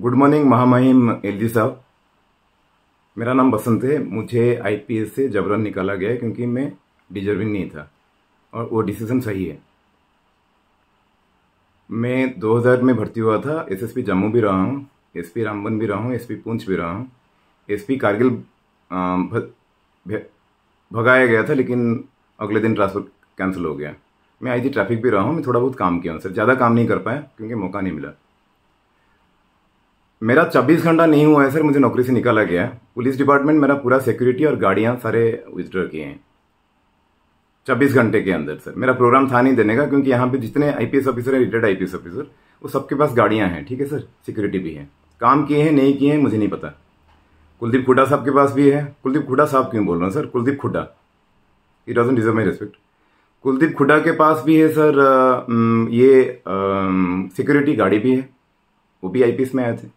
good morning महामहिम L साहब मेरा नाम बसंत है मुझे आईपीएस से जबरन निकाला गया है क्योंकि मैं डिजर्विंग नहीं था और वो डिसीजन सही है मैं 2000 में भर्ती हुआ था एसएसपी जम्मू भी रहा हूँ एसपी रामबन भी रहा हूँ एसपी पूंछ भी रहा हूँ एसपी कारगिल भगाया गया था लेकिन अगले दिन ट्रांसफर कैंसिल हो गया मैं आई ट्रैफिक भी रहा हूँ मैं थोड़ा बहुत काम किया हूँ सर ज़्यादा काम नहीं कर पाया क्योंकि मौका नहीं मिला मेरा 24 घंटा नहीं हुआ है सर मुझे नौकरी से निकाला गया है पुलिस डिपार्टमेंट मेरा पूरा सिक्योरिटी और गाड़ियाँ सारे विजड्रॉ किए हैं चौबीस घंटे के अंदर सर मेरा प्रोग्राम था नहीं देने का क्योंकि यहाँ पे जितने आईपीएस ऑफिसर हैं रिटायर्ड आईपीएस ऑफिसर वो सबके पास गाड़ियाँ हैं ठीक है सर सिक्योरिटी भी है काम किए हैं नहीं किए हैं मुझे नहीं पता कुलदीप खुडा साहब के पास भी है कुलदीप खुडा साहब क्यों बोल रहे हैं sir Kuldeep Khuda it doesn't deserve my respect Kuldeep Khuda के पास भी है सर ये सिक्योरिटी गाड़ी भी है वो भी आईपीएस में आए थे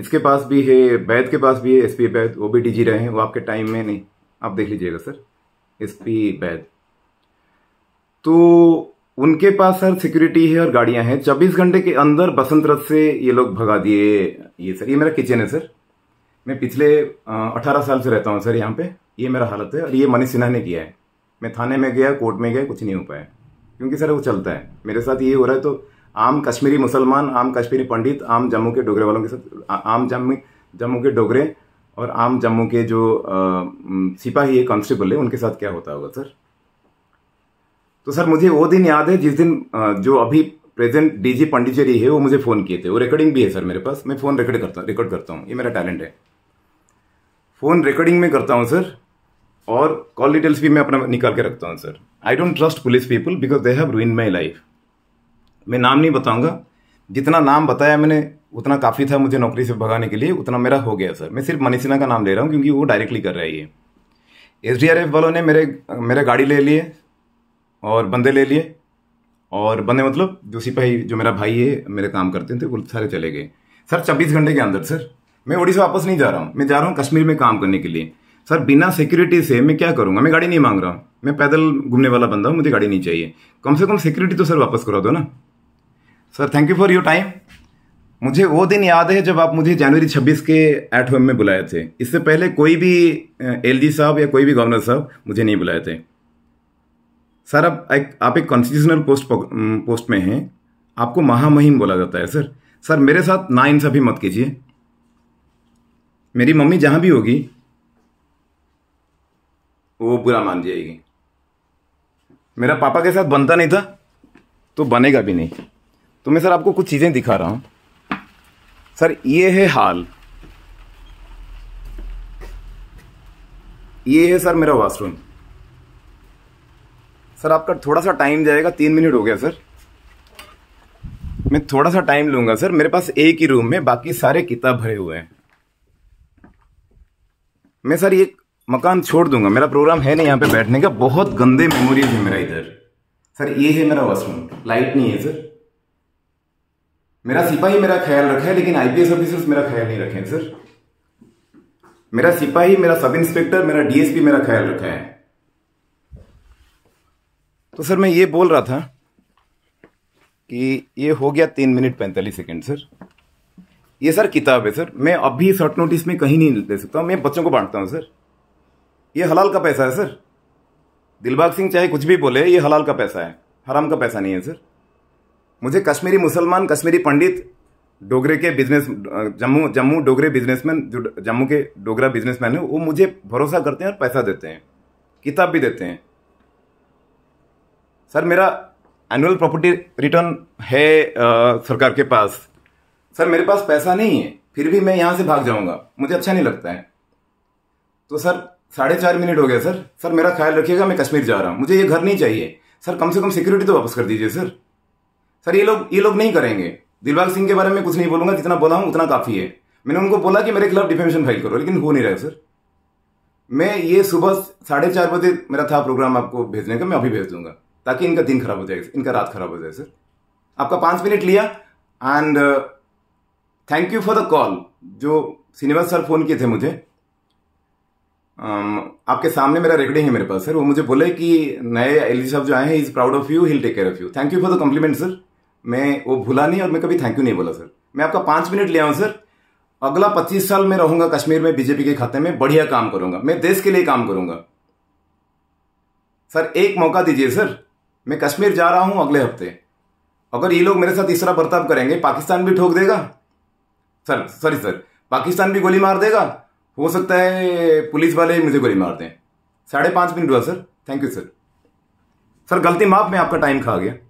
इसके पास भी है बैद के पास भी है एसपी बैद वो भी डीजी रहे हैं वो आपके टाइम में नहीं आप देख लीजिएगा सर एसपी बैद तो उनके पास सर सिक्योरिटी है और गाड़ियां हैं चौबीस घंटे के अंदर बसंत रथ से ये लोग भगा दिए ये सर ये मेरा किचन है सर मैं पिछले अठारह साल से रहता हूँ सर यहाँ पे ये मेरा हालत है और ये मनीष सिन्हा ने किया है मैं थाने में गया कोर्ट में गया कुछ नहीं हो पाया क्योंकि सर वो चलता है मेरे साथ ये हो रहा है तो आम कश्मीरी मुसलमान आम कश्मीरी पंडित आम जम्मू के डोगरे वालों के साथ आम जम्मू जम्मू के डोगरे और आम जम्मू के जो सिपाही है कॉन्स्टेबल है उनके साथ क्या होता होगा सर तो सर मुझे वो दिन याद है जिस दिन जो अभी प्रेजेंट डीजी पंडिचेरी है वो मुझे फ़ोन किए थे वो रिकॉर्डिंग भी है सर मेरे पास मैं फ़ोन रिकॉर्ड करता हूँ रिकॉर्ड करता हूँ ये मेरा टैलेंट है फ़ोन रिकॉर्डिंग में करता हूँ सर और कॉल डिटेल्स भी मैं अपना निकाल के रखता हूँ sir I don't trust police people because they have ruin my life मैं नाम नहीं बताऊंगा जितना नाम बताया मैंने उतना काफ़ी था मुझे नौकरी से भगाने के लिए उतना मेरा हो गया सर मैं सिर्फ मनी सिन्हा का नाम ले रहा हूँ क्योंकि वो डायरेक्टली कर रहा है ये एस वालों ने मेरे मेरे गाड़ी ले लिए और बंदे ले लिए और बंदे मतलब जो सिपाही जो मेरा भाई है मेरे काम करते थे तो वो सारे चले गए सर छब्बीस घंटे के अंदर सर मैं उड़ीसा वापस नहीं जा रहा हूँ मैं जा रहा हूँ कश्मीर में काम करने के लिए सर बिना सिक्योरिटी से मैं क्या करूँगा मैं गाड़ी नहीं मांग रहा हूँ मैं पैदल घूमने वाला बंदा हूँ मुझे गाड़ी नहीं चाहिए कम से कम सिक्योरिटी तो सर वापस करा दो ना sir thank you for your time मुझे वो दिन याद है जब आप मुझे जनवरी 26 के एट होम में बुलाए थे इससे पहले कोई भी एल साहब या कोई भी गवर्नर साहब मुझे नहीं बुलाए थे सर अब एक, आप एक कॉन्स्टिट्यूशनल पोस्ट पोस्ट में हैं आपको महामहिम बोला जाता है सर सर मेरे साथ ना इंसाफी मत कीजिए मेरी मम्मी जहाँ भी होगी वो बुरा मान जाएगी मेरा पापा के साथ बनता नहीं था तो बनेगा भी नहीं तो मैं सर आपको कुछ चीज़ें दिखा रहा हूं सर ये है हाल ये है सर मेरा वॉशरूम सर आपका थोड़ा सा टाइम जाएगा तीन मिनट हो गया सर मैं थोड़ा सा टाइम लूंगा सर मेरे पास एक ही रूम में बाकी सारे किताब भरे हुए हैं मैं सर ये मकान छोड़ दूंगा मेरा प्रोग्राम है नहीं यहाँ पे बैठने का बहुत गंदे मेमोरीज है मेरा इधर सर ये है मेरा वॉशरूम लाइट नहीं है सर मेरा सिपाही मेरा ख्याल रखे लेकिन आईपीएस ऑफिसर्स मेरा ख्याल नहीं रखे सर मेरा सिपाही मेरा सब इंस्पेक्टर मेरा डीएसपी मेरा ख्याल रखा है तो सर मैं ये बोल रहा था कि ये हो गया तीन मिनट पैंतालीस सेकंड सर ये सर किताब है सर मैं अभी शॉर्ट नोटिस में कहीं नहीं दे सकता मैं बच्चों को बांटता हूँ सर ये हलाल का पैसा है सर दिलबाग सिंह चाहे कुछ भी बोले ये हलाल का पैसा है हराम का पैसा नहीं है सर मुझे कश्मीरी मुसलमान कश्मीरी पंडित डोगरे के बिजनेस जम्मू जम्मू डोगरे बिजनेसमैन जो जम्मू के डोगरा बिजनेसमैन है वो मुझे भरोसा करते हैं और पैसा देते हैं किताब भी देते हैं सर मेरा एनुअल प्रॉपर्टी रिटर्न है आ, सरकार के पास सर मेरे पास पैसा नहीं है फिर भी मैं यहाँ से भाग जाऊँगा मुझे अच्छा नहीं लगता है तो सर साढ़े चार मिनट हो गया सर सर मेरा ख्याल रखिएगा मैं कश्मीर जा रहा हूँ मुझे ये घर नहीं चाहिए सर कम से कम सिक्योरिटी तो वापस कर दीजिए सर सर ये लोग ये लोग नहीं करेंगे दिलबाग सिंह के बारे में कुछ नहीं बोलूंगा जितना बोला हूं उतना काफी है मैंने उनको बोला कि मेरे खिलाफ डिफेमेशन फाइल करो लेकिन हो नहीं रहा सर मैं ये सुबह साढ़े चार बजे मेरा था प्रोग्राम आपको भेजने का मैं अभी भेज दूंगा ताकि इनका दिन खराब हो जाएगा इनका रात खराब हो जाए सर आपका पांच मिनट लिया and thank you for the call जो श्रीनिवास सर फ़ोन किए थे मुझे um, आपके सामने मेरा रिकॉर्डिंग है मेरे पास सर वो मुझे बोले कि नए एल साहब जो आए हैं is proud of you he'll take care of you thank you for the compliment sir मैं वो भूला नहीं और मैं कभी थैंक यू नहीं बोला सर मैं आपका पांच मिनट ले आऊं सर अगला पच्चीस साल में रहूंगा कश्मीर में बीजेपी के खाते में बढ़िया काम करूंगा मैं देश के लिए काम करूंगा सर एक मौका दीजिए सर मैं कश्मीर जा रहा हूं अगले हफ्ते अगर ये लोग मेरे साथ तीसरा बर्ताव करेंगे पाकिस्तान भी ठोक देगा सर सॉरी सर पाकिस्तान भी गोली मार देगा हो सकता है पुलिस वाले मुझे गोली मार दें साढ़े पांच मिनट हुआ sir thank you sir sir गलती माफ मैं आपका टाइम खा गया